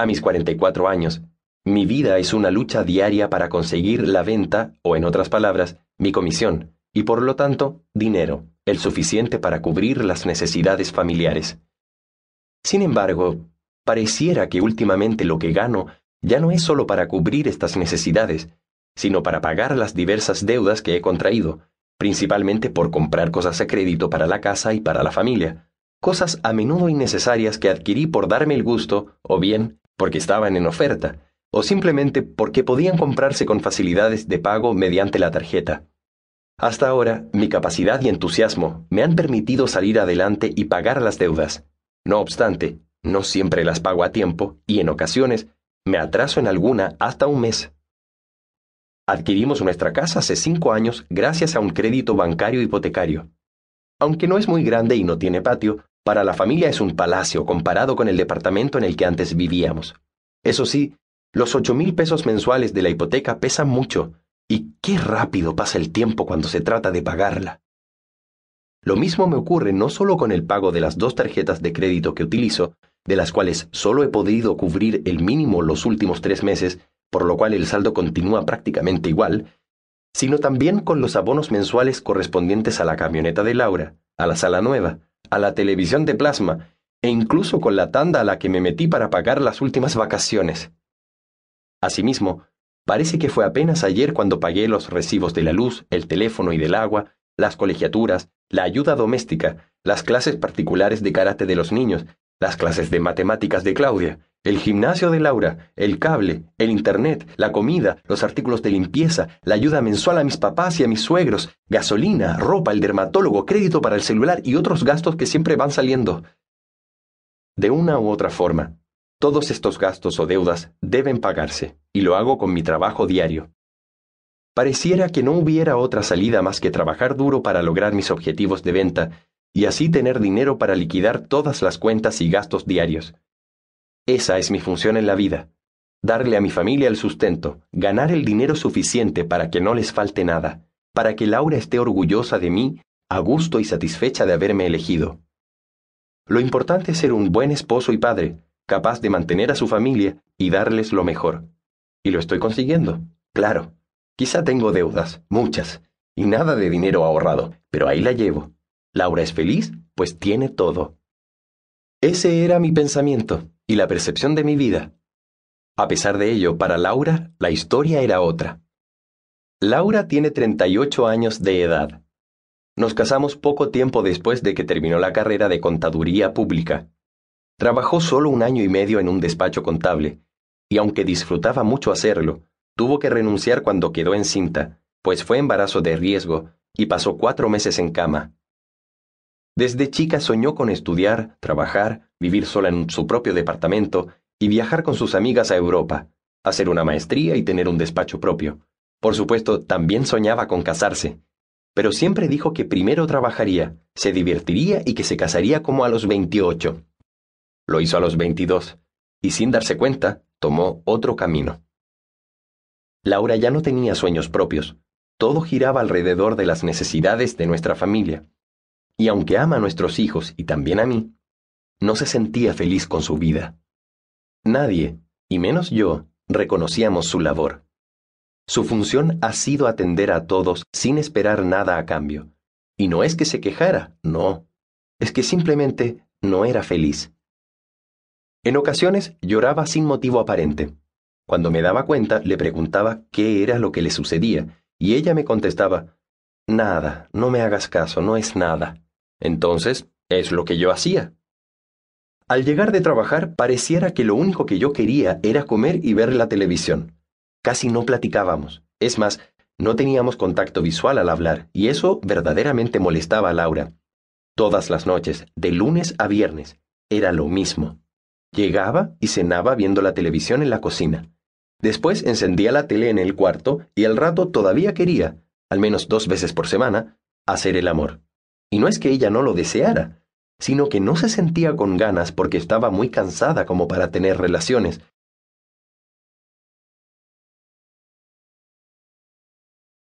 A mis 44 años, mi vida es una lucha diaria para conseguir la venta, o en otras palabras, mi comisión, y por lo tanto, dinero, el suficiente para cubrir las necesidades familiares. Sin embargo, pareciera que últimamente lo que gano ya no es solo para cubrir estas necesidades, sino para pagar las diversas deudas que he contraído, principalmente por comprar cosas a crédito para la casa y para la familia, cosas a menudo innecesarias que adquirí por darme el gusto, o bien porque estaban en oferta, o simplemente porque podían comprarse con facilidades de pago mediante la tarjeta. Hasta ahora, mi capacidad y entusiasmo me han permitido salir adelante y pagar las deudas. No obstante, no siempre las pago a tiempo y en ocasiones me atraso en alguna hasta un mes. Adquirimos nuestra casa hace cinco años gracias a un crédito bancario hipotecario. Aunque no es muy grande y no tiene patio, para la familia es un palacio comparado con el departamento en el que antes vivíamos. Eso sí, los ocho mil pesos mensuales de la hipoteca pesan mucho, y qué rápido pasa el tiempo cuando se trata de pagarla. Lo mismo me ocurre no solo con el pago de las dos tarjetas de crédito que utilizo, de las cuales solo he podido cubrir el mínimo los últimos tres meses, por lo cual el saldo continúa prácticamente igual, sino también con los abonos mensuales correspondientes a la camioneta de Laura, a la sala nueva, a la televisión de plasma e incluso con la tanda a la que me metí para pagar las últimas vacaciones. Asimismo, parece que fue apenas ayer cuando pagué los recibos de la luz, el teléfono y del agua, las colegiaturas, la ayuda doméstica, las clases particulares de karate de los niños, las clases de matemáticas de Claudia, el gimnasio de Laura, el cable, el internet, la comida, los artículos de limpieza, la ayuda mensual a mis papás y a mis suegros, gasolina, ropa, el dermatólogo, crédito para el celular y otros gastos que siempre van saliendo. De una u otra forma, todos estos gastos o deudas deben pagarse, y lo hago con mi trabajo diario. Pareciera que no hubiera otra salida más que trabajar duro para lograr mis objetivos de venta y así tener dinero para liquidar todas las cuentas y gastos diarios. Esa es mi función en la vida, darle a mi familia el sustento, ganar el dinero suficiente para que no les falte nada, para que Laura esté orgullosa de mí, a gusto y satisfecha de haberme elegido. Lo importante es ser un buen esposo y padre, capaz de mantener a su familia y darles lo mejor. Y lo estoy consiguiendo, claro. Quizá tengo deudas, muchas, y nada de dinero ahorrado, pero ahí la llevo. Laura es feliz, pues tiene todo. Ese era mi pensamiento y la percepción de mi vida. A pesar de ello, para Laura, la historia era otra. Laura tiene 38 años de edad. Nos casamos poco tiempo después de que terminó la carrera de contaduría pública. Trabajó solo un año y medio en un despacho contable, y aunque disfrutaba mucho hacerlo, tuvo que renunciar cuando quedó encinta, pues fue embarazo de riesgo y pasó cuatro meses en cama. Desde chica soñó con estudiar, trabajar, vivir sola en su propio departamento y viajar con sus amigas a Europa, hacer una maestría y tener un despacho propio. Por supuesto, también soñaba con casarse, pero siempre dijo que primero trabajaría, se divertiría y que se casaría como a los 28. Lo hizo a los 22, y sin darse cuenta, tomó otro camino. Laura ya no tenía sueños propios, todo giraba alrededor de las necesidades de nuestra familia y aunque ama a nuestros hijos y también a mí, no se sentía feliz con su vida. Nadie, y menos yo, reconocíamos su labor. Su función ha sido atender a todos sin esperar nada a cambio. Y no es que se quejara, no. Es que simplemente no era feliz. En ocasiones lloraba sin motivo aparente. Cuando me daba cuenta le preguntaba qué era lo que le sucedía, y ella me contestaba, Nada, no me hagas caso, no es nada. Entonces, es lo que yo hacía. Al llegar de trabajar, pareciera que lo único que yo quería era comer y ver la televisión. Casi no platicábamos. Es más, no teníamos contacto visual al hablar, y eso verdaderamente molestaba a Laura. Todas las noches, de lunes a viernes, era lo mismo. Llegaba y cenaba viendo la televisión en la cocina. Después encendía la tele en el cuarto y al rato todavía quería, al menos dos veces por semana, hacer el amor. Y no es que ella no lo deseara, sino que no se sentía con ganas porque estaba muy cansada como para tener relaciones,